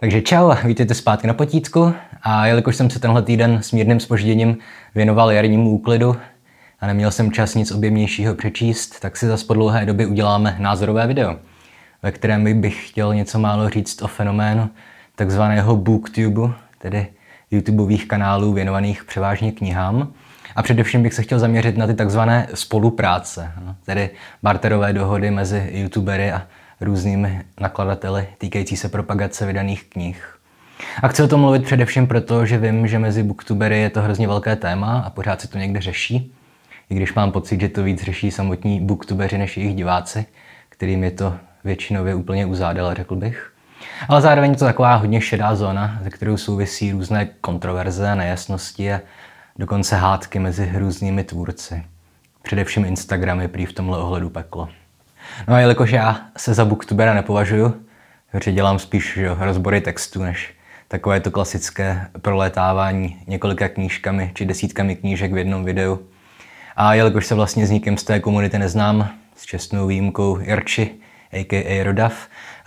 Takže čau, vítejte zpátky na potítku a jelikož jsem se tenhle týden s mírným spožděním věnoval jarnímu úklidu a neměl jsem čas nic objemnějšího přečíst, tak si zas po dlouhé době uděláme názorové video, ve kterém bych chtěl něco málo říct o fenoménu takzvaného booktube, tedy YouTubeových kanálů věnovaných převážně knihám. A především bych se chtěl zaměřit na ty takzvané spolupráce, no, tedy barterové dohody mezi youtubery a různými nakladateli týkající se propagace vydaných knih. A chci o tom mluvit především proto, že vím, že mezi booktubery je to hrozně velké téma a pořád se to někde řeší, i když mám pocit, že to víc řeší samotní booktubeři než jejich diváci, kterým je to většinově úplně uzádala, řekl bych. Ale zároveň je to taková hodně šedá zóna, ze kterou souvisí různé kontroverze, nejasnosti a dokonce hádky mezi různými tvůrci. Především Instagram je prý v tomhle ohledu peklo. No a jelikož já se za booktubera nepovažuju, protože dělám spíš že, rozbory textu než takové to klasické proletávání několika knížkami či desítkami knížek v jednom videu. A jelikož se vlastně s nikým z té komunity neznám, s čestnou výjimkou Irči, a.k.a. Rodav,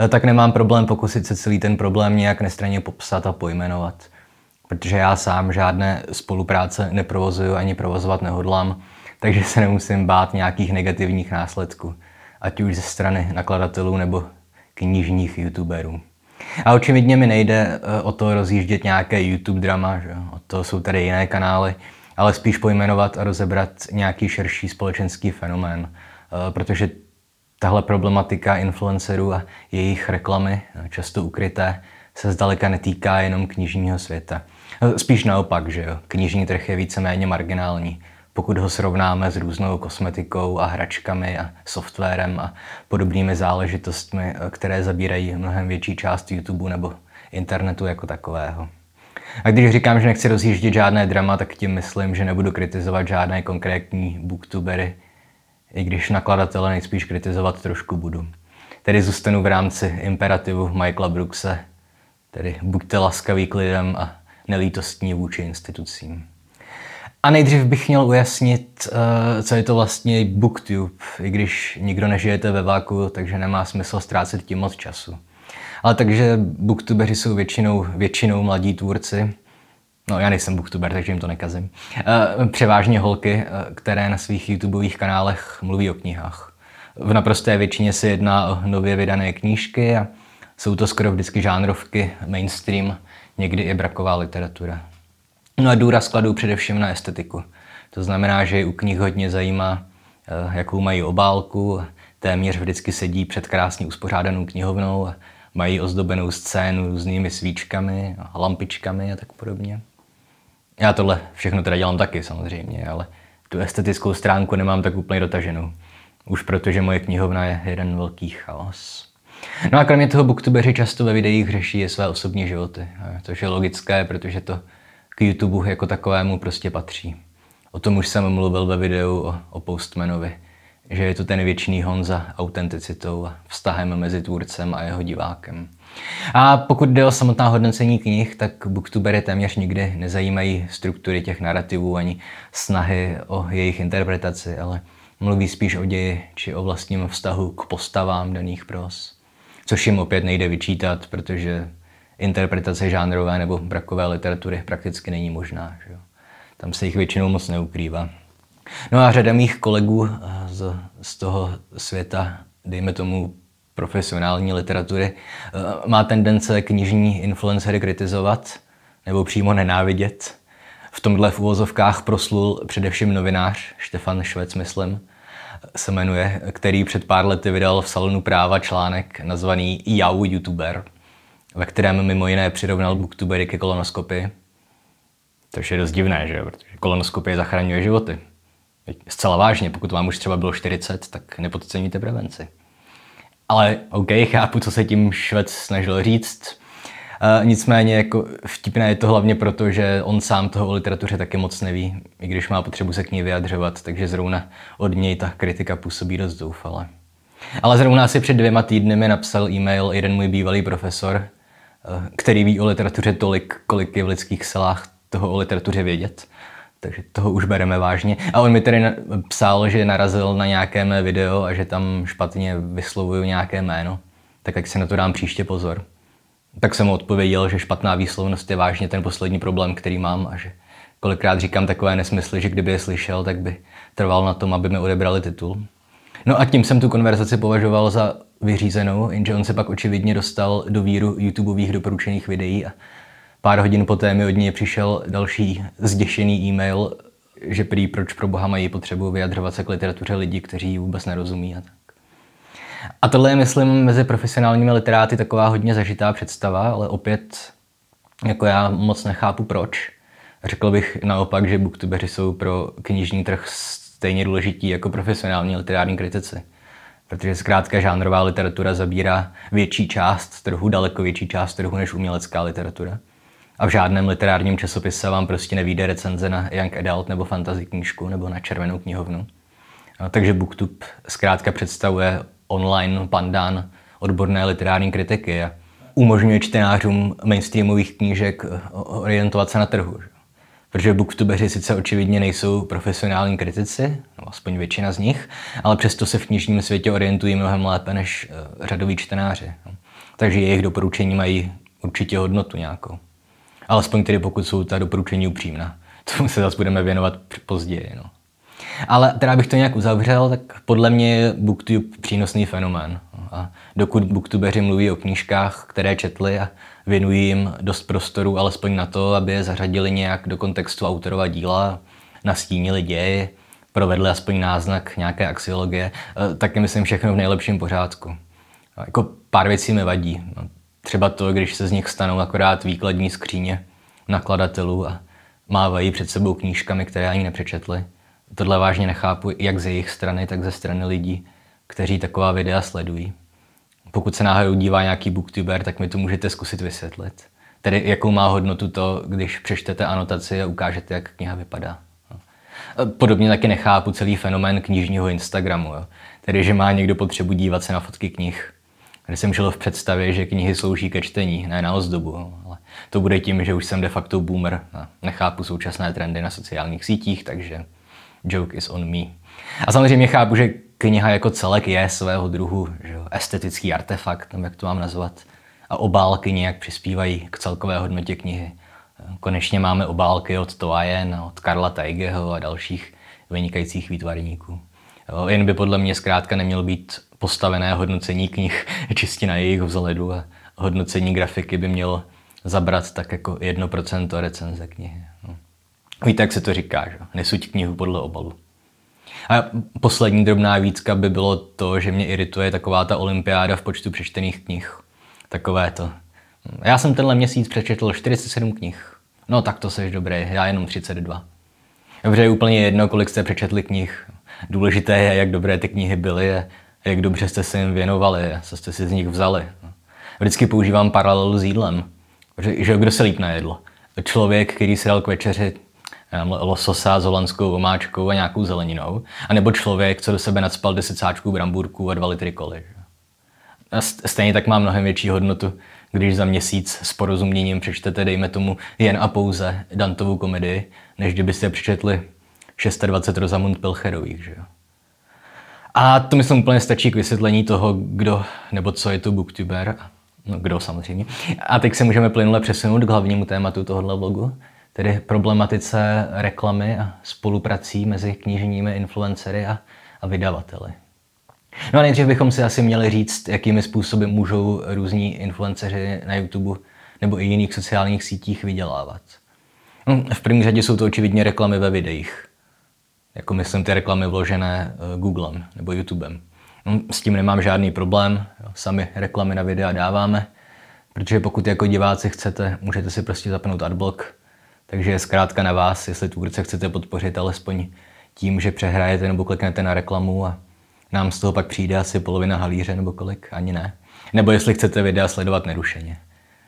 tak nemám problém pokusit se celý ten problém nějak nestraně popsat a pojmenovat. Protože já sám žádné spolupráce neprovozuju ani provozovat nehodlám, takže se nemusím bát nějakých negativních následků ať už ze strany nakladatelů nebo knižních youtuberů. A očividně mi nejde eh, o to rozjíždět nějaké YouTube drama, že? o to jsou tady jiné kanály, ale spíš pojmenovat a rozebrat nějaký širší společenský fenomén, eh, protože tahle problematika influencerů a jejich reklamy, eh, často ukryté, se zdaleka netýká jenom knižního světa. Spíš naopak, že jo, knižní trh je víceméně marginální pokud ho srovnáme s různou kosmetikou a hračkami a softwarem a podobnými záležitostmi, eh, které zabírají mnohem větší část YouTube nebo internetu jako takového. A když říkám, že nechci rozjíždět žádné drama, tak tím myslím, že nebudu kritizovat žádné konkrétní booktubery, i když nakladatele nejspíš kritizovat trošku budu. Tedy zůstanu v rámci imperativu Michaela Brookse, tedy buďte laskaví k lidem a nelítostní vůči institucím. A nejdřív bych měl ujasnit, eh, co je to vlastně booktube, i když nikdo nežijete ve váku, takže nemá smysl ztrácet tím moc času. Ale takže BookTuberi jsou většinou, většinou mladí tvůrci, No, já nejsem booktuber, takže jim to nekazím. Eh, převážně holky, eh, které na svých YouTubeových kanálech mluví o knihách. V naprosté většině se jedná o nově vydané knížky a jsou to skoro vždycky žánrovky, mainstream, někdy i braková literatura. No a důraz kladou především na estetiku. To znamená, že u knih hodně zajímá, eh, jakou mají obálku, téměř vždycky sedí před krásně uspořádanou knihovnou, mají ozdobenou scénu různými svíčkami, lampičkami a tak podobně. Já tohle všechno teda dělám taky samozřejmě, ale tu estetickou stránku nemám tak úplně dotaženou. Už protože moje knihovna je jeden velký chaos. No a kromě toho booktubeři často ve videích řeší své osobní životy, což je logické, protože to YouTube jako takovému prostě patří. O tom už jsem mluvil ve videu o, o Postmanovi, že je to ten věčný hon za autenticitou a vztahem mezi tvůrcem a jeho divákem. A pokud jde o samotná hodnocení knih, tak booktubery téměř nikdy nezajímají struktury těch narrativů ani snahy o jejich interpretaci, ale mluví spíš o ději či o vlastním vztahu k postavám daných pros. Což jim opět nejde vyčítat, protože interpretace žánrové nebo brakové literatury prakticky není možná. Že jo? Tam se jich většinou moc neukrývá. No a řada mých kolegů eh, z, z toho světa, dejme tomu profesionální literatury, eh, má tendence knižní influencery kritizovat nebo přímo nenávidět. V tomhle v úvozovkách proslul především novinář Štefan Švec, myslím, se jmenuje, který před pár lety vydal v Salonu práva článek nazvaný Jau YouTuber – ve kterém mimo jiné přirovnal booktubery ke kolonoskopii. Což je dost divné, že jo? Protože kolonoskopie zachraňuje životy. Zcela vážně, pokud vám už třeba bylo 40, tak nepodceníte prevenci. Ale OK, chápu, co se tím Švec snažil říct. E, nicméně jako vtipné je to hlavně proto, že on sám toho o literatuře taky moc neví, i když má potřebu se k ní vyjadřovat, takže zrovna od něj ta kritika působí dost zoufale. Ale zrovna si před dvěma týdny mi napsal e-mail jeden můj bývalý profesor, který ví o literatuře tolik, kolik je v lidských silách toho o literatuře vědět. Takže toho už bereme vážně. A on mi tedy psal, že narazil na nějaké mé video a že tam špatně vyslovuju nějaké jméno. Tak jak se na to dám příště pozor. Tak jsem mu odpověděl, že špatná výslovnost je vážně ten poslední problém, který mám a že kolikrát říkám takové nesmysly, že kdyby je slyšel, tak by trval na tom, aby mi odebrali titul. No a tím jsem tu konverzaci považoval za vyřízenou, jenže on se pak očividně dostal do víru YouTubeových doporučených videí a pár hodin poté mi od něj přišel další zděšený e-mail, že prý proč pro boha mají potřebu vyjadřovat se k literatuře lidí, kteří ji vůbec nerozumí a tak. A tohle je, myslím, mezi profesionálními literáty taková hodně zažitá představa, ale opět, jako já moc nechápu proč. Řekl bych naopak, že booktubeři jsou pro knižní trh stejně důležití jako profesionální literární kritici. Protože zkrátka žánrová literatura zabírá větší část trhu, daleko větší část trhu než umělecká literatura. A v žádném literárním časopise vám prostě nevíde recenze na Young Adult nebo fantasy knížku nebo na Červenou knihovnu. No, takže BookTube zkrátka představuje online pandán odborné literární kritiky a umožňuje čtenářům mainstreamových knížek orientovat se na trhu. Že? protože booktubeři sice očividně nejsou profesionální kritici, no aspoň většina z nich, ale přesto se v knižním světě orientují mnohem lépe než eh, řadoví čtenáři. No. Takže jejich doporučení mají určitě hodnotu nějakou. Alespoň tedy pokud jsou ta doporučení upřímná. Tomu se zase budeme věnovat později. No. Ale teda bych to nějak uzavřel, tak podle mě je booktube přínosný fenomén. A dokud booktubeři mluví o knížkách, které četli a věnují jim dost prostoru alespoň na to, aby je zařadili nějak do kontextu autorova díla, nastínili děje, provedli aspoň náznak nějaké axiologie, eh, tak je myslím všechno v nejlepším pořádku. Jako pár věcí mi vadí. No, třeba to, když se z nich stanou akorát výkladní skříně nakladatelů a mávají před sebou knížkami, které ani nepřečetli. Tohle vážně nechápu jak ze jejich strany, tak ze strany lidí, kteří taková videa sledují pokud se náhodou dívá nějaký booktuber, tak mi to můžete zkusit vysvětlit. Tedy jakou má hodnotu to, když přečtete anotaci a ukážete, jak kniha vypadá. No. Podobně taky nechápu celý fenomén knižního Instagramu. Jo. Tedy, že má někdo potřebu dívat se na fotky knih. Kde jsem žil v představě, že knihy slouží ke čtení, ne na ozdobu. Ale to bude tím, že už jsem de facto boomer. A no. nechápu současné trendy na sociálních sítích, takže joke is on me. A samozřejmě chápu, že kniha jako celek je svého druhu že jo, estetický artefakt, tam jak to mám nazvat, a obálky nějak přispívají k celkové hodnotě knihy. Konečně máme obálky od Toajen, od Karla Taigeho a dalších vynikajících výtvarníků. Jo, jen by podle mě zkrátka nemělo být postavené hodnocení knih čistě na jejich vzhledu a hodnocení grafiky by mělo zabrat tak jako 1% recenze knihy. No. Víte, jak se to říká, že? Nesuť knihu podle obalu. A poslední drobná výtka by bylo to, že mě irituje taková ta olympiáda v počtu přečtených knih. Takové to. Já jsem tenhle měsíc přečetl 47 knih. No tak to seš dobrý, já jenom 32. Dobře, je úplně jedno, kolik jste přečetli knih. Důležité je, jak dobré ty knihy byly a jak dobře jste se jim věnovali co jste si z nich vzali. Vždycky používám paralelu s jídlem. Že, že kdo se líp najedl? Člověk, který si dal k večeři lososa s holandskou omáčkou a nějakou zeleninou, nebo člověk, co do sebe nadspal 10 sáčků bramburků a 2 litry koli. A stejně tak má mnohem větší hodnotu, když za měsíc s porozuměním přečtete, dejme tomu, jen a pouze Dantovou komedii, než kdybyste přečetli 26 Rozamund Pilcherových. Že A to myslím úplně stačí k vysvětlení toho, kdo nebo co je to booktuber. No, kdo samozřejmě. A teď se můžeme plynule přesunout k hlavnímu tématu tohohle vlogu, tedy problematice reklamy a spoluprací mezi knižními influencery a, a vydavateli. No a nejdřív bychom si asi měli říct, jakými způsoby můžou různí influenceři na YouTube nebo i jiných sociálních sítích vydělávat. No, v první řadě jsou to očividně reklamy ve videích. Jako myslím ty reklamy vložené eh, Googlem nebo YouTubem. No, s tím nemám žádný problém, sami reklamy na videa dáváme, protože pokud jako diváci chcete, můžete si prostě zapnout adblock takže je zkrátka na vás, jestli tvůrce chcete podpořit alespoň tím, že přehrajete nebo kliknete na reklamu a nám z toho pak přijde asi polovina halíře nebo kolik, ani ne. Nebo jestli chcete videa sledovat nerušeně.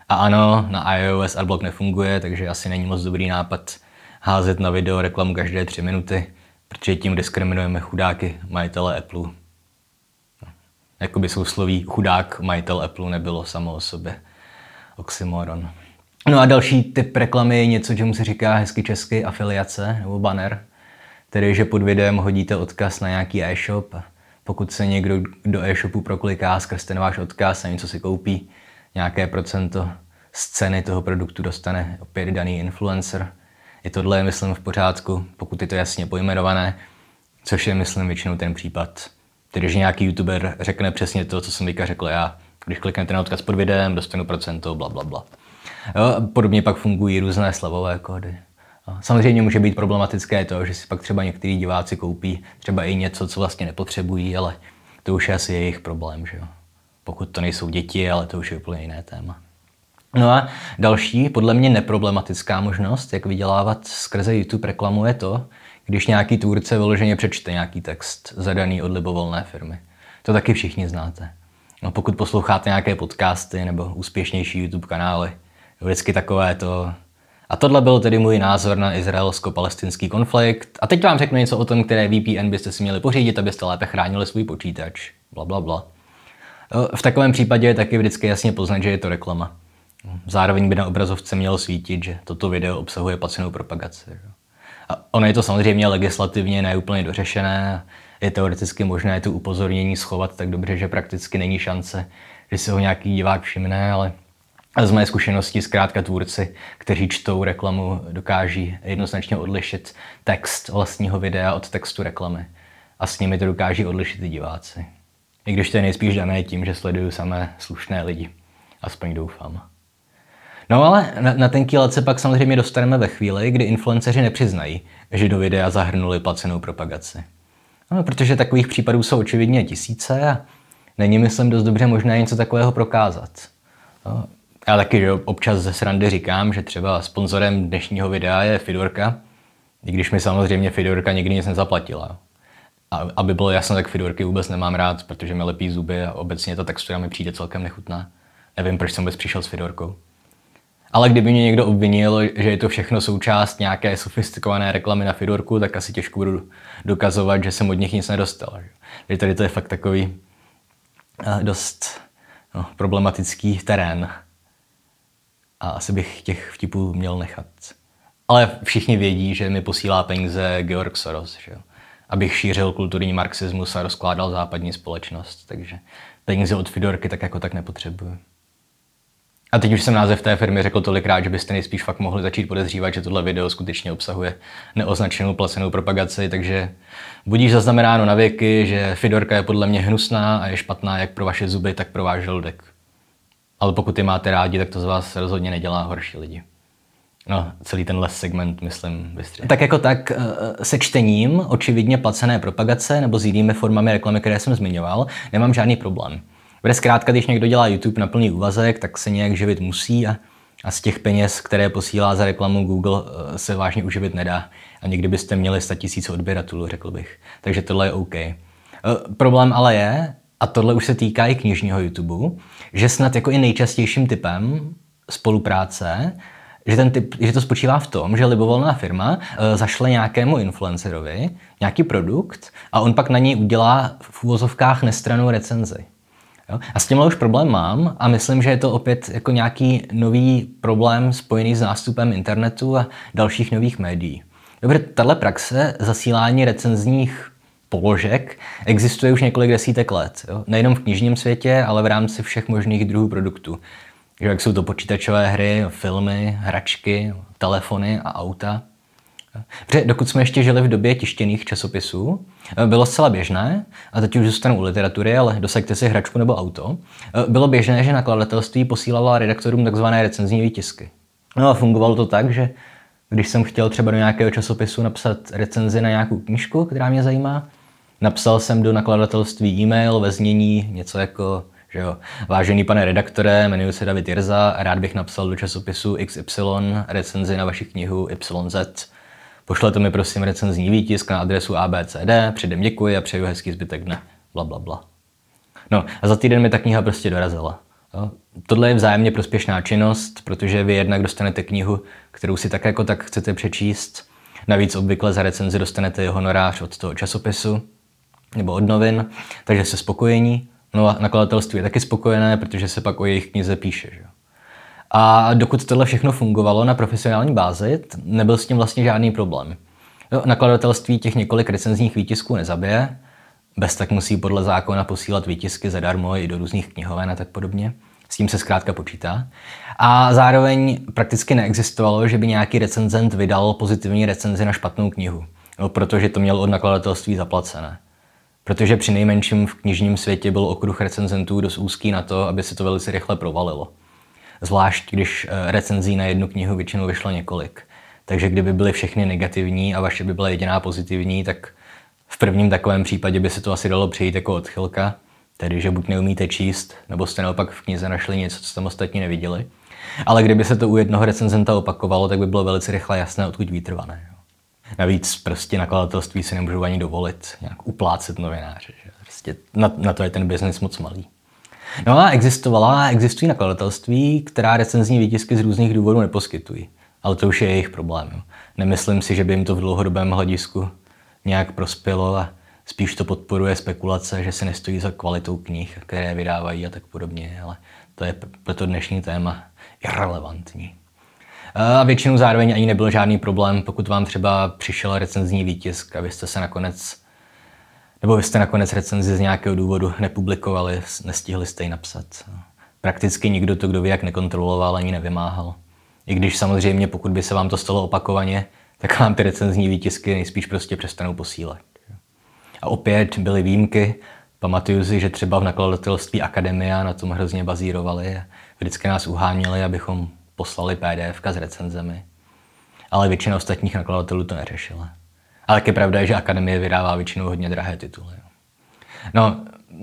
A ano, na iOS Adblock nefunguje, takže asi není moc dobrý nápad házet na video reklamu každé tři minuty, protože tím diskriminujeme chudáky majitele Apple. No, jakoby sousloví chudák majitel Apple nebylo samo o sobě oxymoron. No a další typ reklamy je něco, čemu se říká hezky česky afiliace nebo banner, tedy že pod videem hodíte odkaz na nějaký e-shop. Pokud se někdo do e-shopu prokliká skrz ten váš odkaz a něco si koupí, nějaké procento z ceny toho produktu dostane opět daný influencer. Je tohle myslím, v pořádku, pokud je to jasně pojmenované, což je, myslím, většinou ten případ. Tedy, že nějaký youtuber řekne přesně to, co jsem teďka řekl já. Když kliknete na odkaz pod videem, dostanu procento, bla, bla, bla. Jo, podobně pak fungují různé slevové kódy. Samozřejmě může být problematické to, že si pak třeba některý diváci koupí třeba i něco, co vlastně nepotřebují, ale to už je asi jejich problém, že jo? Pokud to nejsou děti, ale to už je úplně jiné téma. No a další, podle mě neproblematická možnost, jak vydělávat skrze YouTube reklamu, je to, když nějaký tvůrce vyloženě přečte nějaký text zadaný od libovolné firmy. To taky všichni znáte. No, pokud posloucháte nějaké podcasty nebo úspěšnější YouTube kanály, vždycky takové to. A tohle byl tedy můj názor na izraelsko-palestinský konflikt. A teď vám řeknu něco o tom, které VPN byste si měli pořídit, abyste lépe chránili svůj počítač. Bla, bla, bla. E, v takovém případě je taky vždycky jasně poznat, že je to reklama. Zároveň by na obrazovce mělo svítit, že toto video obsahuje placenou propagaci. A ono je to samozřejmě legislativně neúplně dořešené. Je teoreticky možné tu upozornění schovat tak dobře, že prakticky není šance, že si ho nějaký divák všimne, ale z mé zkušenosti zkrátka tvůrci, kteří čtou reklamu, dokáží jednoznačně odlišit text vlastního videa od textu reklamy. A s nimi to dokáží odlišit i diváci. I když to je nejspíš dané tím, že sleduju samé slušné lidi. Aspoň doufám. No ale na, na tenký let se pak samozřejmě dostaneme ve chvíli, kdy influenceři nepřiznají, že do videa zahrnuli placenou propagaci. No, protože takových případů jsou očividně tisíce a není, myslím, dost dobře možné něco takového prokázat. No, já taky že občas ze srandy říkám, že třeba sponzorem dnešního videa je Fidorka, i když mi samozřejmě Fidorka nikdy nic nezaplatila. A aby bylo jasné, tak Fidorky vůbec nemám rád, protože mi lepí zuby a obecně ta textura mi přijde celkem nechutná. Nevím, proč jsem vůbec přišel s Fidorkou. Ale kdyby mě někdo obvinil, že je to všechno součást nějaké sofistikované reklamy na Fidorku, tak asi těžko budu dokazovat, že jsem od nich nic nedostal. Takže tady to je fakt takový eh, dost no, problematický terén a asi bych těch vtipů měl nechat. Ale všichni vědí, že mi posílá peníze Georg Soros, že jo? abych šířil kulturní marxismus a rozkládal západní společnost, takže peníze od Fidorky tak jako tak nepotřebuju. A teď už jsem název té firmy řekl tolikrát, že byste nejspíš fakt mohli začít podezřívat, že tohle video skutečně obsahuje neoznačenou placenou propagaci, takže budíš zaznamenáno na věky, že Fidorka je podle mě hnusná a je špatná jak pro vaše zuby, tak pro váš žaludek ale pokud je máte rádi, tak to z vás rozhodně nedělá horší lidi. No, celý tenhle segment, myslím, vystřih. Tak jako tak eh, eh, se čtením očividně placené propagace nebo s jinými formami reklamy, které jsem zmiňoval, nemám žádný problém. Bude zkrátka, když někdo dělá YouTube na plný úvazek, tak se nějak živit musí a, a z těch peněz, které posílá za reklamu Google, eh, se vážně uživit nedá. A někdy byste měli 100 000 odběratelů, řekl bych. Takže tohle je OK. Problém ale je, a tohle už se týká i knižního YouTube, že snad jako i nejčastějším typem spolupráce že, ten typ, že to spočívá v tom, že libovolná firma e, zašle nějakému influencerovi nějaký produkt a on pak na něj udělá v úvozovkách nestranou recenzi. Jo? A s tímhle už problém mám a myslím, že je to opět jako nějaký nový problém spojený s nástupem internetu a dalších nových médií. Dobře, tahle praxe zasílání recenzních položek existuje už několik desítek let. Jo? Nejenom v knižním světě, ale v rámci všech možných druhů produktů. Že jak jsou to počítačové hry, filmy, hračky, telefony a auta. Protože dokud jsme ještě žili v době tištěných časopisů, bylo zcela běžné, a teď už zůstanu u literatury, ale dosaďte si hračku nebo auto, bylo běžné, že nakladatelství posílalo redaktorům tzv. recenzní výtisky. No a fungovalo to tak, že když jsem chtěl třeba do nějakého časopisu napsat recenzi na nějakou knížku, která mě zajímá, Napsal jsem do nakladatelství e-mail ve znění něco jako že jo. Vážený pane redaktore, jmenuji se David Jirza a rád bych napsal do časopisu XY recenzi na vaši knihu YZ. Pošlete mi prosím recenzní výtisk na adresu ABCD, předem děkuji a přeju hezký zbytek dne. Bla, bla, bla. No a za týden mi ta kniha prostě dorazila. Jo? Tohle je vzájemně prospěšná činnost, protože vy jednak dostanete knihu, kterou si tak jako tak chcete přečíst, navíc obvykle za recenzi dostanete honorář od toho časopisu, nebo od novin, takže se spokojení. No a nakladatelství je taky spokojené, protože se pak o jejich knize píše. Že? A dokud tohle všechno fungovalo na profesionální bázi, nebyl s tím vlastně žádný problém. No, nakladatelství těch několik recenzních výtisků nezabije, bez tak musí podle zákona posílat výtisky zadarmo i do různých knihoven a tak podobně. S tím se zkrátka počítá. A zároveň prakticky neexistovalo, že by nějaký recenzent vydal pozitivní recenzi na špatnou knihu, no, protože to měl od nakladatelství zaplacené protože při nejmenším v knižním světě byl okruh recenzentů dost úzký na to, aby se to velice rychle provalilo. Zvlášť, když eh, recenzí na jednu knihu většinou vyšlo několik. Takže kdyby byly všechny negativní a vaše by byla jediná pozitivní, tak v prvním takovém případě by se to asi dalo přejít jako odchylka, tedy že buď neumíte číst, nebo jste naopak v knize našli něco, co tam ostatní neviděli. Ale kdyby se to u jednoho recenzenta opakovalo, tak by bylo velice rychle jasné, odkud výtrvané. Navíc prostě nakladatelství si nemůžou ani dovolit nějak uplácet novináře. Že? Prostě na, na to je ten biznis moc malý. No a existovala, existují nakladatelství, která recenzní výtisky z různých důvodů neposkytují. Ale to už je jejich problém. Nemyslím si, že by jim to v dlouhodobém hledisku nějak prospělo a spíš to podporuje spekulace, že se nestojí za kvalitou knih, které vydávají a tak podobně, ale to je pro to dnešní téma irrelevantní. Eh, a většinou zároveň ani nebyl žádný problém, pokud vám třeba přišel recenzní výtisk, abyste se nakonec nebo vy jste nakonec recenzi z nějakého důvodu nepublikovali, nestihli jste ji napsat. Prakticky nikdo to, kdo ví, jak nekontroloval, ani nevymáhal. I když samozřejmě, pokud by se vám to stalo opakovaně, tak vám ty recenzní výtisky nejspíš prostě přestanou posílat. A opět byly výjimky. Pamatuju si, že třeba v nakladatelství Akademia na tom hrozně bazírovali. Vždycky nás uháněli, abychom poslali pdf s recenzemi. Ale většina ostatních nakladatelů to neřešila. Ale taky pravda je, že Akademie vydává většinou hodně drahé tituly. No,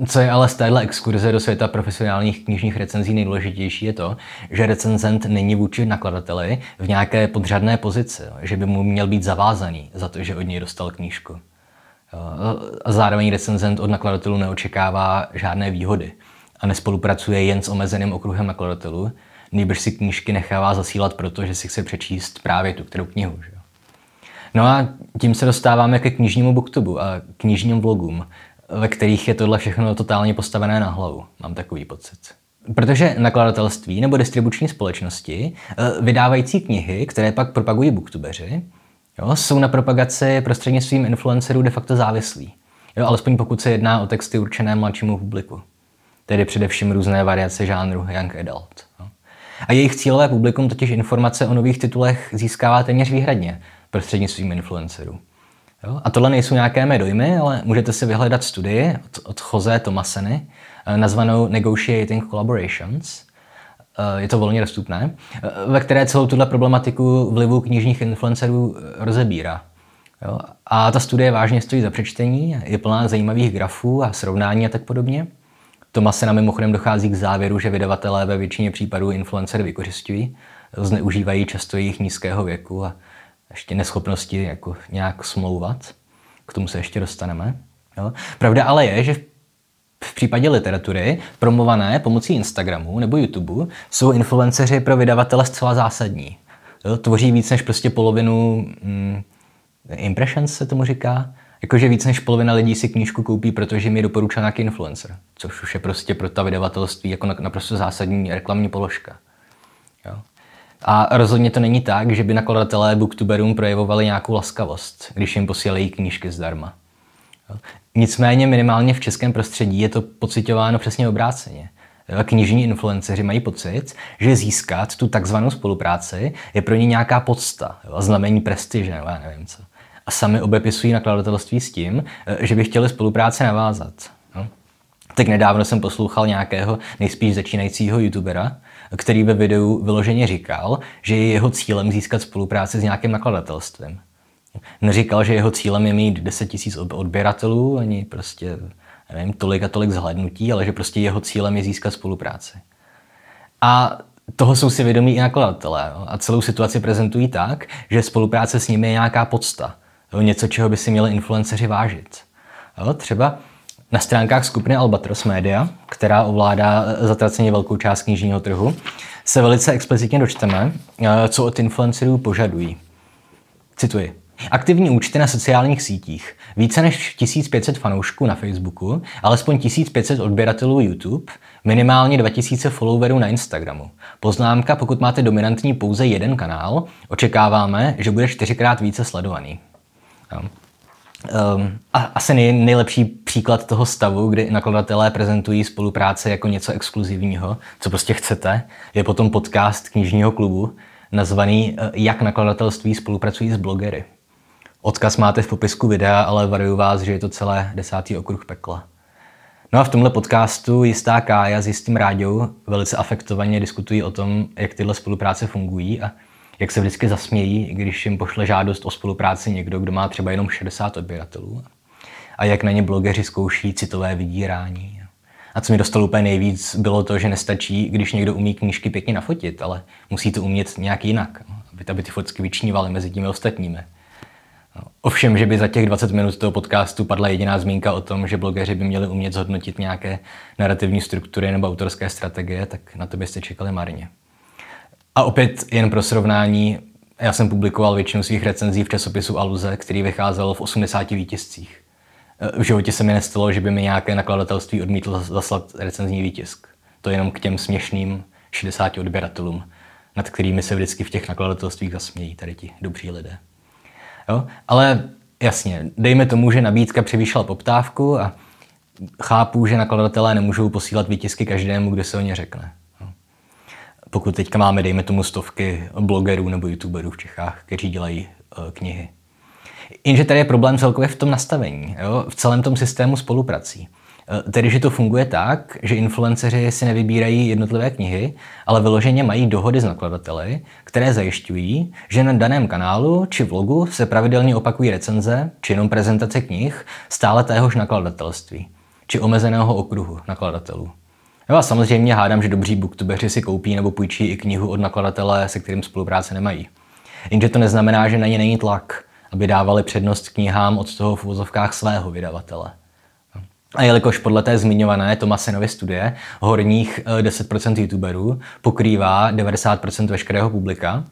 co je ale z téhle exkurze do světa profesionálních knižních recenzí nejdůležitější je to, že recenzent není vůči nakladateli v nějaké podřadné pozici, že by mu měl být zavázaný za to, že od něj dostal knížku. A zároveň recenzent od nakladatelů neočekává žádné výhody a nespolupracuje jen s omezeným okruhem nakladatelů, nejbrž si knížky nechává zasílat protože si chce přečíst právě tu kterou knihu. Že? No a tím se dostáváme ke knižnímu booktubu a knižním vlogům, ve kterých je tohle všechno totálně postavené na hlavu. Mám takový pocit. Protože nakladatelství nebo distribuční společnosti eh, vydávající knihy, které pak propagují booktubeři, jo, jsou na propagaci prostřednictvím influencerů de facto závislí. Jo, alespoň pokud se jedná o texty určené mladšímu publiku. Tedy především různé variace žánru Young Adult. A jejich cílové publikum totiž informace o nových titulech získává téměř výhradně prostřednictvím influencerů. Jo? A tohle nejsou nějaké mé dojmy, ale můžete si vyhledat studii od, od Jose Tomaseny, eh, nazvanou Negotiating Collaborations. Eh, je to volně dostupné, eh, ve které celou tuhle problematiku vlivu knižních influencerů rozebírá. Jo? A ta studie vážně stojí za přečtení, je plná zajímavých grafů a srovnání a tak podobně se na mimochodem dochází k závěru, že vydavatelé ve většině případů influencer vykořišťují, zneužívají často jejich nízkého věku a ještě neschopnosti jako nějak smlouvat. K tomu se ještě dostaneme. Jo. Pravda ale je, že v případě literatury, promované pomocí Instagramu nebo YouTube, jsou influenceři pro vydavatele zcela zásadní. Jo, tvoří víc než prostě polovinu mm, impressions, se tomu říká, Jakože víc než polovina lidí si knížku koupí, protože mi doporučil nějaký influencer, což už je prostě pro ta vydavatelství jako naprosto zásadní reklamní položka. Jo? A rozhodně to není tak, že by nakladatelé booktuberům projevovali nějakou laskavost, když jim posílají knížky zdarma. Jo? Nicméně minimálně v českém prostředí je to pocitováno přesně obráceně. Knižní influenceři mají pocit, že získat tu takzvanou spolupráci je pro ně nějaká podsta, jo? znamení prestiže, nebo já nevím co a sami obepisují nakladatelství s tím, eh, že by chtěli spolupráci navázat. No. Tak nedávno jsem poslouchal nějakého nejspíš začínajícího youtubera, který ve videu vyloženě říkal, že je jeho cílem získat spolupráci s nějakým nakladatelstvím. Neříkal, že jeho cílem je mít 10 000 odběratelů, ani prostě nevím, tolik a tolik zhlédnutí, ale že prostě jeho cílem je získat spolupráci. A toho jsou si vědomí i nakladatelé no. a celou situaci prezentují tak, že spolupráce s nimi je nějaká podsta. Jo, něco, čeho by si měli influenceři vážit. Jo, třeba na stránkách skupiny Albatros Media, která ovládá eh, zatraceně velkou část knižního trhu, se velice explicitně dočteme, eh, co od influencerů požadují. Cituji. Aktivní účty na sociálních sítích, více než 1500 fanoušků na Facebooku, alespoň 1500 odběratelů YouTube, minimálně 2000 followerů na Instagramu. Poznámka, pokud máte dominantní pouze jeden kanál, očekáváme, že bude čtyřikrát více sledovaný. Um, a asi nej, nejlepší příklad toho stavu, kdy nakladatelé prezentují spolupráce jako něco exkluzivního, co prostě chcete, je potom podcast knižního klubu nazvaný eh, Jak nakladatelství spolupracují s blogery. Odkaz máte v popisku videa, ale varuju vás, že je to celé desátý okruh pekla. No a v tomhle podcastu jistá Kája s jistým Ráďou velice afektovaně diskutují o tom, jak tyhle spolupráce fungují a jak se vždycky zasmějí, když jim pošle žádost o spolupráci někdo, kdo má třeba jenom 60 odběratelů. A jak na ně blogeři zkouší citové vydírání. A co mi dostalo úplně nejvíc, bylo to, že nestačí, když někdo umí knížky pěkně nafotit, ale musí to umět nějak jinak, no, aby, aby ty fotky vyčnívaly mezi těmi ostatními. No, ovšem, že by za těch 20 minut toho podcastu padla jediná zmínka o tom, že blogeři by měli umět zhodnotit nějaké narrativní struktury nebo autorské strategie, tak na to byste čekali marně. A opět jen pro srovnání, já jsem publikoval většinu svých recenzí v časopisu Aluze, který vycházel v 80 výtiscích. E, v životě se mi nestalo, že by mi nějaké nakladatelství odmítlo zaslat recenzní výtisk. To jenom k těm směšným 60 odběratelům, nad kterými se vždycky v těch nakladatelstvích zasmějí tady ti dobří lidé. Jo? Ale jasně, dejme tomu, že nabídka převýšila poptávku a chápu, že nakladatelé nemůžou posílat výtisky každému, kdo se o ně řekne pokud teďka máme, dejme tomu, stovky blogerů nebo youtuberů v Čechách, kteří dělají eh, knihy. Jenže tady je problém celkově v tom nastavení, jo? v celém tom systému spoluprací. Eh, tedy, že to funguje tak, že influenceři si nevybírají jednotlivé knihy, ale vyloženě mají dohody s nakladateli, které zajišťují, že na daném kanálu či vlogu se pravidelně opakují recenze či jenom prezentace knih stále téhož nakladatelství či omezeného okruhu nakladatelů. No a samozřejmě hádám, že dobří booktubeři si koupí nebo půjčí i knihu od nakladatele, se kterým spolupráce nemají. Jenže to neznamená, že na ně není tlak, aby dávali přednost knihám od toho v úzovkách svého vydavatele. A jelikož podle té zmiňované Tomasinovy studie horních 10% eh, youtuberů pokrývá 90% veškerého publika,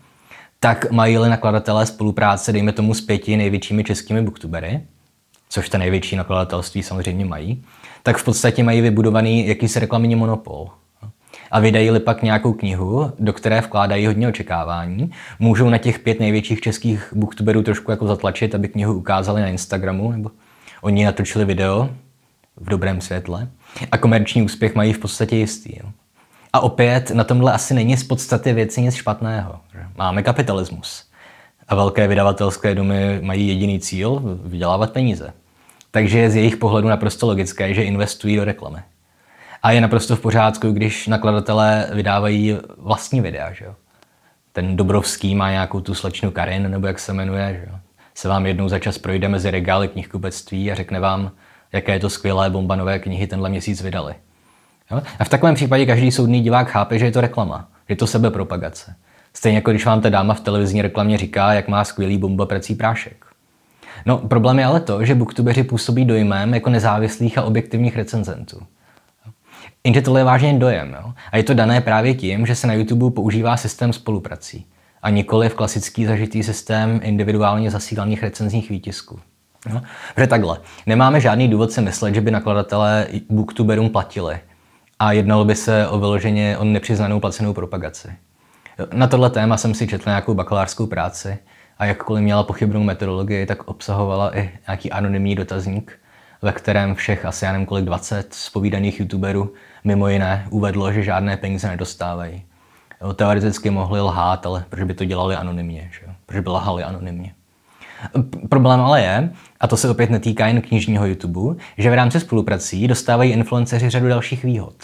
tak mají-li nakladatelé spolupráce, dejme tomu, s pěti největšími českými booktubery, což ta největší nakladatelství samozřejmě mají, tak v podstatě mají vybudovaný jakýsi reklamní monopol a vydají-li pak nějakou knihu, do které vkládají hodně očekávání, můžou na těch pět největších českých booktuberů trošku jako zatlačit, aby knihu ukázali na Instagramu, nebo oni natočili video v dobrém světle a komerční úspěch mají v podstatě jistý. Jo. A opět na tomhle asi není z podstaty věci nic špatného. Máme kapitalismus a velké vydavatelské domy mají jediný cíl – vydělávat peníze. Takže je z jejich pohledu naprosto logické, že investují do reklamy. A je naprosto v pořádku, když nakladatelé vydávají vlastní videa, že jo? Ten Dobrovský má nějakou tu slečnu Karin, nebo jak se jmenuje, že jo? Se vám jednou za čas projde mezi regály knihkupectví a řekne vám, jaké je to skvělé bombanové knihy tenhle měsíc vydali. Jo? A v takovém případě každý soudný divák chápe, že je to reklama, že je to sebepropagace. Stejně jako když vám ta dáma v televizní reklamě říká, jak má skvělý bomba prací prášek. No, problém je ale to, že booktubeři působí dojmem jako nezávislých a objektivních recenzentů. Jenže tohle je vážně dojem, jo? a je to dané právě tím, že se na YouTube používá systém spoluprací a nikoli v klasický zažitý systém individuálně zasílaných recenzních výtisků. No, protože takhle. Nemáme žádný důvod si myslet, že by nakladatelé booktuberům platili a jednalo by se o vyloženě o nepřiznanou placenou propagaci. Na tohle téma jsem si četl nějakou bakalářskou práci, a jakkoliv měla pochybnou metodologii, tak obsahovala i nějaký anonymní dotazník, ve kterém všech asi já nevím kolik 20 zpovídaných youtuberů mimo jiné uvedlo, že žádné peníze nedostávají. Jo, teoreticky mohli lhát, ale proč by to dělali anonymně? Že Proč by lhali anonymně? Problém ale je, a to se opět netýká jen knižního YouTube, že v rámci spoluprací dostávají influenceři řadu dalších výhod.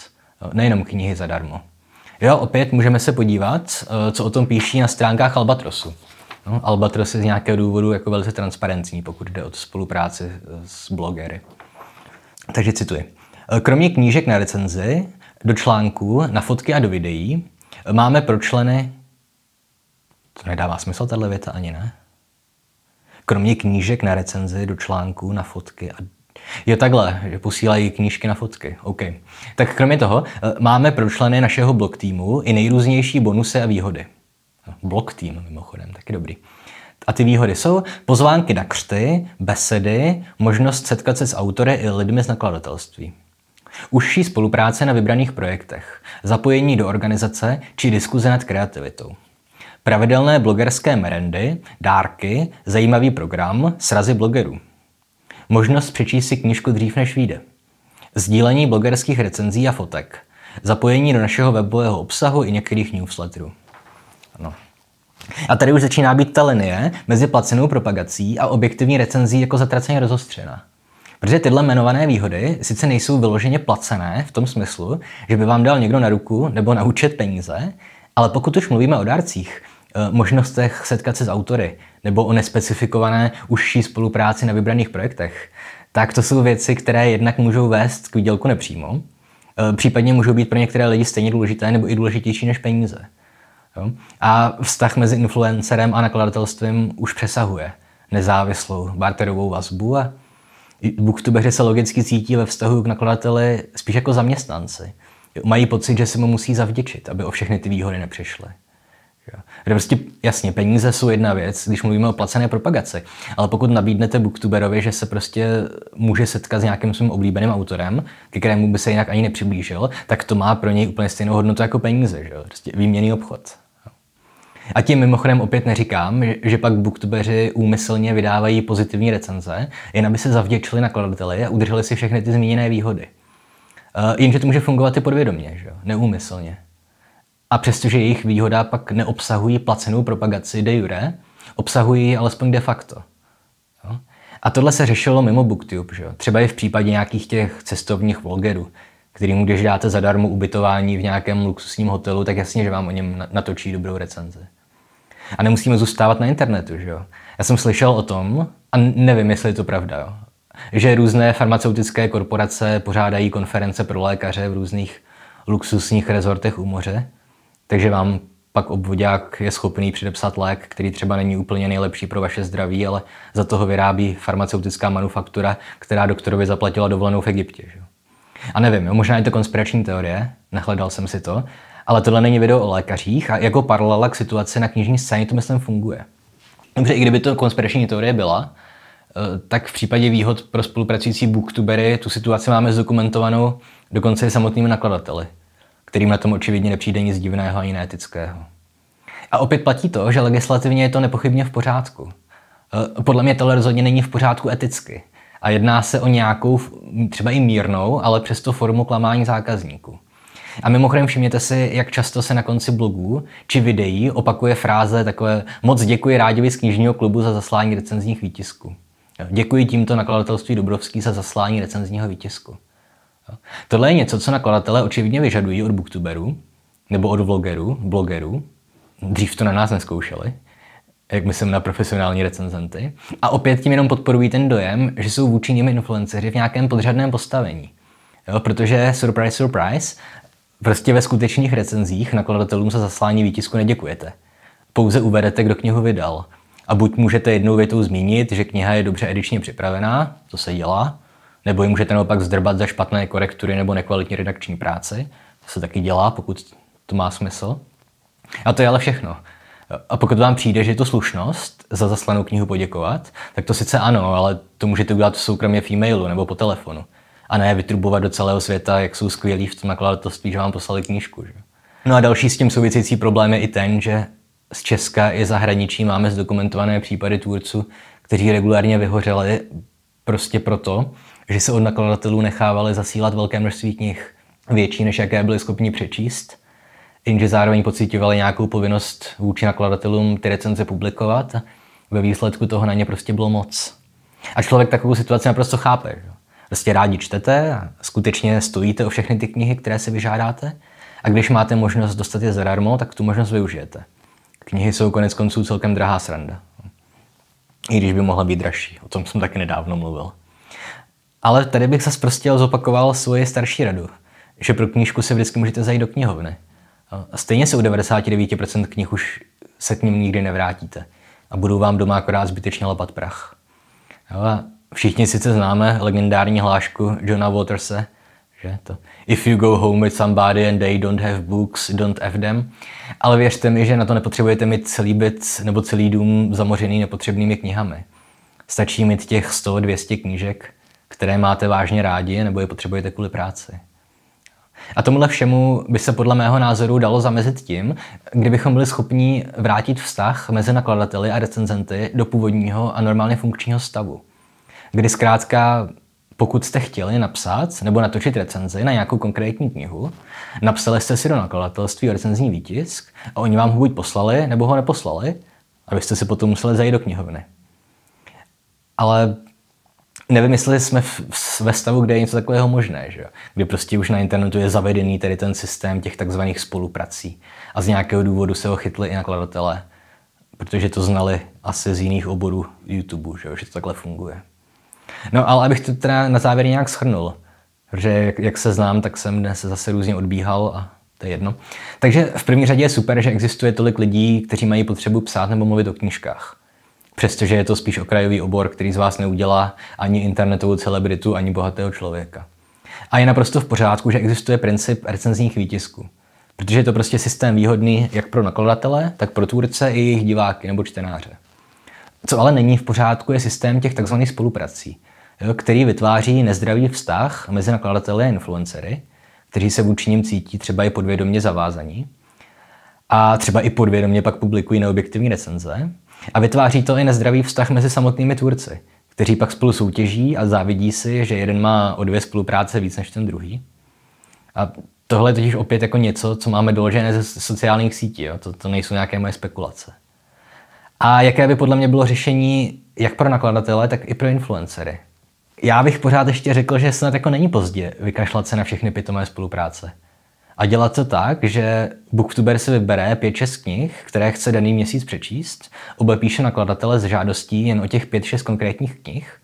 Nejenom knihy zadarmo. Jo, opět můžeme se podívat, eh, co o tom píší na stránkách Albatrosu. No, Albatros je z nějakého důvodu jako velice transparentní, pokud jde o spolupráci eh, s blogery. Takže cituji. Eh, kromě knížek na recenzi, do článků, na fotky a do videí eh, máme pro členy... To nedává smysl, tahle věta ani ne. Kromě knížek na recenzi, do článků, na fotky a Jo, takhle, že posílají knížky na fotky. OK. Tak kromě toho máme pro členy našeho blog týmu i nejrůznější bonusy a výhody. Blok tým mimochodem, taky dobrý. A ty výhody jsou pozvánky na křty, besedy, možnost setkat se s autory i lidmi z nakladatelství. Užší spolupráce na vybraných projektech, zapojení do organizace či diskuze nad kreativitou. Pravidelné blogerské merendy, dárky, zajímavý program, srazy blogerů. Možnost přečíst si knižku dřív než vyjde. Sdílení blogerských recenzí a fotek. Zapojení do našeho webového obsahu i některých newsletterů. Ano. A tady už začíná být ta linie mezi placenou propagací a objektivní recenzí jako zatraceně rozostřena. Protože tyhle jmenované výhody sice nejsou vyloženě placené v tom smyslu, že by vám dal někdo na ruku nebo na účet peníze, ale pokud už mluvíme o dárcích, eh, možnostech setkat se s autory nebo o nespecifikované užší spolupráci na vybraných projektech, tak to jsou věci, které jednak můžou vést k výdělku nepřímo, eh, případně můžou být pro některé lidi stejně důležité nebo i důležitější než peníze. Jo? A vztah mezi influencerem a nakladatelstvím už přesahuje nezávislou barterovou vazbu a booktubeři se logicky cítí ve vztahu k nakladateli spíš jako zaměstnanci. Mají pocit, že se mu musí zavděčit, aby o všechny ty výhody nepřišly. Prostě jasně, peníze jsou jedna věc, když mluvíme o placené propagaci, ale pokud nabídnete booktuberovi, že se prostě může setkat s nějakým svým oblíbeným autorem, ke kterému by se jinak ani nepřiblížil, tak to má pro něj úplně stejnou hodnotu jako peníze, že? Prostě výměný obchod. A tím mimochodem opět neříkám, že pak booktubeři úmyslně vydávají pozitivní recenze, jen aby se zavděčili nakladateli a udrželi si všechny ty zmíněné výhody. Eh, jenže to může fungovat i podvědomě, že jo? neúmyslně. A přestože jejich výhoda pak neobsahují placenou propagaci de jure, obsahují ji alespoň de facto. Jo? A tohle se řešilo mimo Booktube, že jo? třeba i v případě nějakých těch cestovních vlogerů, kterým když dáte zadarmo ubytování v nějakém luxusním hotelu, tak jasně, že vám o něm natočí dobrou recenzi. A nemusíme zůstávat na internetu, že jo? Já jsem slyšel o tom, a nevím, jestli je to pravda, jo? že různé farmaceutické korporace pořádají konference pro lékaře v různých luxusních rezortech u moře, takže vám pak obvodák je schopný předepsat lék, který třeba není úplně nejlepší pro vaše zdraví, ale za toho vyrábí farmaceutická manufaktura, která doktorovi zaplatila dovolenou v Egyptě. Že? A nevím, jo, možná je to konspirační teorie, nehledal jsem si to, ale tohle není video o lékařích a jako paralela k situaci na knižní scéně to myslím funguje. Dobře, i kdyby to konspirační teorie byla, eh, tak v případě výhod pro spolupracující booktubery tu situaci máme zdokumentovanou dokonce i samotnými nakladateli, kterým na tom očividně nepřijde nic divného ani neetického. A opět platí to, že legislativně je to nepochybně v pořádku. Eh, podle mě tohle rozhodně není v pořádku eticky. A jedná se o nějakou, třeba i mírnou, ale přesto formu klamání zákazníků. A mimochodem všimněte si, jak často se na konci blogů či videí opakuje fráze takové moc děkuji Ráděvi z knižního klubu za zaslání recenzních výtisků. Děkuji tímto nakladatelství Dubrovský za zaslání recenzního výtisku. Tohle je něco, co nakladatelé očividně vyžadují od booktuberů, nebo od vlogerů, blogerů. Dřív to na nás neskoušeli, jak myslím na profesionální recenzenty. A opět tím jenom podporují ten dojem, že jsou vůči nimi influenceři v nějakém podřadném postavení. Jo, protože, surprise, surprise, Prostě ve skutečných recenzích nakladatelům za zaslání výtisku neděkujete. Pouze uvedete, kdo knihu vydal. A buď můžete jednou větou zmínit, že kniha je dobře edičně připravená, to se dělá, nebo ji můžete naopak zdrbat za špatné korektury nebo nekvalitní redakční práci, to se taky dělá, pokud to má smysl. A to je ale všechno. A pokud vám přijde, že je to slušnost za zaslanou knihu poděkovat, tak to sice ano, ale to můžete udělat v soukromě v e-mailu nebo po telefonu a ne vytrubovat do celého světa, jak jsou skvělí v tom nakladatelství, jako, že vám poslali knížku. Že? No a další s tím související problém je i ten, že z Česka i zahraničí máme zdokumentované případy tvůrců, kteří regulárně vyhořeli prostě proto, že se od nakladatelů nechávali zasílat velké množství knih, větší než jaké byli schopni přečíst, jenže zároveň pocitovali nějakou povinnost vůči nakladatelům ty recenze publikovat ve výsledku toho na ně prostě bylo moc. A člověk takovou situaci naprosto chápe. Že? prostě rádi čtete, skutečně stojíte o všechny ty knihy, které si vyžádáte a když máte možnost dostat je zadarmo, tak tu možnost využijete. Knihy jsou konec konců celkem drahá sranda. I když by mohla být dražší, o tom jsem taky nedávno mluvil. Ale tady bych se prostě zopakoval svoji starší radu, že pro knížku se vždycky můžete zajít do knihovny. A stejně se u 99% knih už se k ním nikdy nevrátíte a budou vám doma akorát zbytečně lapat prach. Všichni sice známe legendární hlášku Johna Waterse, že to If you go home with somebody and they don't have books, don't have them. Ale věřte mi, že na to nepotřebujete mít celý byt nebo celý dům zamořený nepotřebnými knihami. Stačí mít těch 100-200 knížek, které máte vážně rádi nebo je potřebujete kvůli práci. A tomuhle všemu by se podle mého názoru dalo zamezit tím, kdybychom byli schopni vrátit vztah mezi nakladateli a recenzenty do původního a normálně funkčního stavu kdy zkrátka pokud jste chtěli napsat nebo natočit recenzi na nějakou konkrétní knihu, napsali jste si do nakladatelství recenzní výtisk a oni vám ho buď poslali, nebo ho neposlali, abyste si potom museli zajít do knihovny. Ale nevím, jestli jsme v, v, ve stavu, kde je něco takového možné, že kdy prostě už na internetu je zavedený tady ten systém těch takzvaných spoluprací a z nějakého důvodu se ho chytli i nakladatelé, protože to znali asi z jiných oborů YouTube, že, jo? že to takhle funguje. No ale abych to teda na závěr nějak shrnul, protože jak, jak se znám, tak jsem dnes zase různě odbíhal a to je jedno. Takže v první řadě je super, že existuje tolik lidí, kteří mají potřebu psát nebo mluvit o knížkách. Přestože je to spíš okrajový obor, který z vás neudělá ani internetovou celebritu, ani bohatého člověka. A je naprosto v pořádku, že existuje princip recenzních výtisků. Protože je to prostě systém výhodný jak pro nakladatele, tak pro tvůrce i jejich diváky nebo čtenáře. Co ale není v pořádku, je systém těch tzv. spoluprací, jo, který vytváří nezdravý vztah mezi nakladateli a influencery, kteří se vůči ním cítí třeba i podvědomě zavázaní a třeba i podvědomě pak publikují neobjektivní recenze a vytváří to i nezdravý vztah mezi samotnými tvůrci, kteří pak spolu soutěží a závidí si, že jeden má o dvě spolupráce víc než ten druhý. A tohle je totiž opět jako něco, co máme doložené ze sociálních sítí, jo? To, to nejsou nějaké moje spekulace. A jaké by podle mě bylo řešení jak pro nakladatele, tak i pro influencery? já bych pořád ještě řekl, že snad jako není pozdě vykašlat se na všechny pitomé spolupráce. A dělat to tak, že Booktuber si vybere pět 6 knih, které chce daný měsíc přečíst, obepíše nakladatele s žádostí jen o těch pět 6 konkrétních knih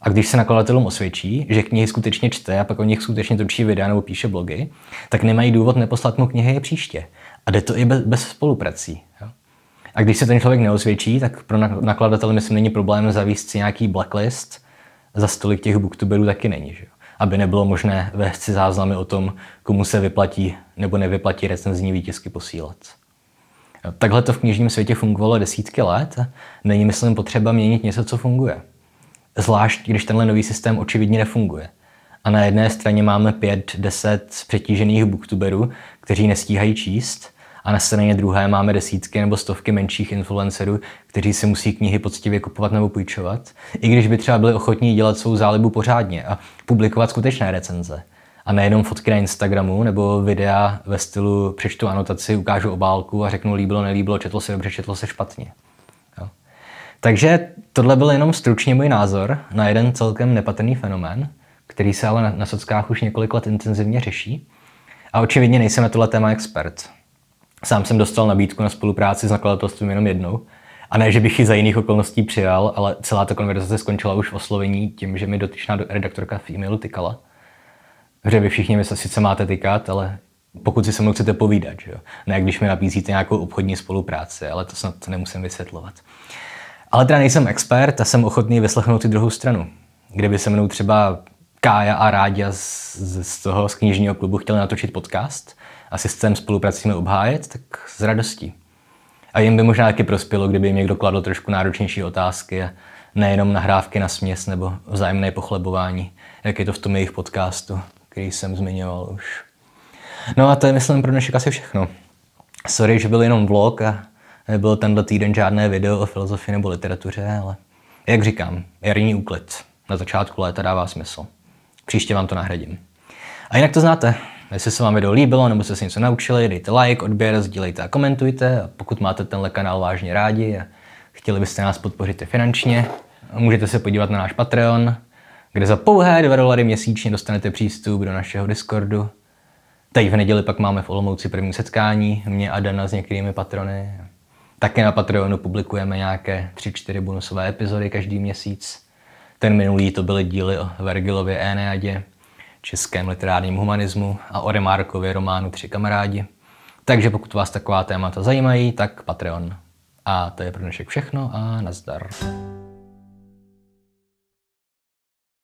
a když se nakladatelům osvědčí, že knihy skutečně čte a pak o nich skutečně točí videa nebo píše blogy, tak nemají důvod neposlat mu knihy příště. A jde to i bez, bez spoluprací. Jo? A když se ten člověk neosvědčí, tak pro nakladatele myslím není problém zavíst si nějaký blacklist, za stolik těch booktuberů taky není. Že? Aby nebylo možné vést si záznamy o tom, komu se vyplatí nebo nevyplatí recenzní výtisky posílat. Takhle to v knižním světě fungovalo desítky let. Není, myslím, potřeba měnit něco, co funguje. Zvlášť, když tenhle nový systém očividně nefunguje. A na jedné straně máme pět, deset přetížených booktuberů, kteří nestíhají číst, a na straně druhé máme desítky nebo stovky menších influencerů, kteří si musí knihy poctivě kupovat nebo půjčovat, i když by třeba byli ochotní dělat svou zálibu pořádně a publikovat skutečné recenze. A nejenom fotky na Instagramu nebo videa ve stylu přečtu anotaci, ukážu obálku a řeknu líbilo, nelíbilo, četlo se dobře, četlo se špatně. Jo. Takže tohle byl jenom stručně můj názor na jeden celkem nepatrný fenomén, který se ale na, na sockách už několik let intenzivně řeší. A očividně nejsem na tohle téma expert. Sám jsem dostal nabídku na spolupráci s nakladatelstvím jenom jednou. A ne, že bych ji za jiných okolností přijal, ale celá ta konverzace skončila už v oslovení tím, že mi dotyčná redaktorka v e-mailu tykala. Že vy všichni mi se sice máte tykat, ale pokud si se mnou chcete povídat, že jo? ne když mi nabízíte nějakou obchodní spolupráci, ale to snad nemusím vysvětlovat. Ale teda nejsem expert a jsem ochotný vyslechnout i druhou stranu. Kdyby se mnou třeba Kája a Rádia z, z toho z knižního klubu chtěli natočit podcast, a systém spolupracíme obhájet, tak s radostí. A jim by možná taky prospělo, kdyby jim někdo kladl trošku náročnější otázky a nejenom nahrávky na směs nebo vzájemné pochlebování, jak je to v tom jejich podcastu, který jsem zmiňoval už. No a to je, myslím, pro dnešek asi všechno. Sorry, že byl jenom vlog a nebyl tenhle týden žádné video o filozofii nebo literatuře, ale jak říkám, jarní úklid na začátku léta dává smysl. Příště vám to nahradím. A jinak to znáte, Jestli se vám video líbilo nebo jste se něco naučili, dejte like, odběr, sdílejte a komentujte. A pokud máte tenhle kanál vážně rádi a chtěli byste nás podpořit finančně, můžete se podívat na náš Patreon, kde za pouhé 2 dolary měsíčně dostanete přístup do našeho Discordu. Teď v neděli pak máme v Olomouci první setkání, mě a Dana s některými patrony. Také na Patreonu publikujeme nějaké 3-4 bonusové epizody každý měsíc. Ten minulý to byly díly o Vergilově Eneadě českém literárním humanismu a o Remarkově románu Tři kamarádi. Takže pokud vás taková témata zajímají, tak Patreon. A to je pro dnešek všechno a nazdar.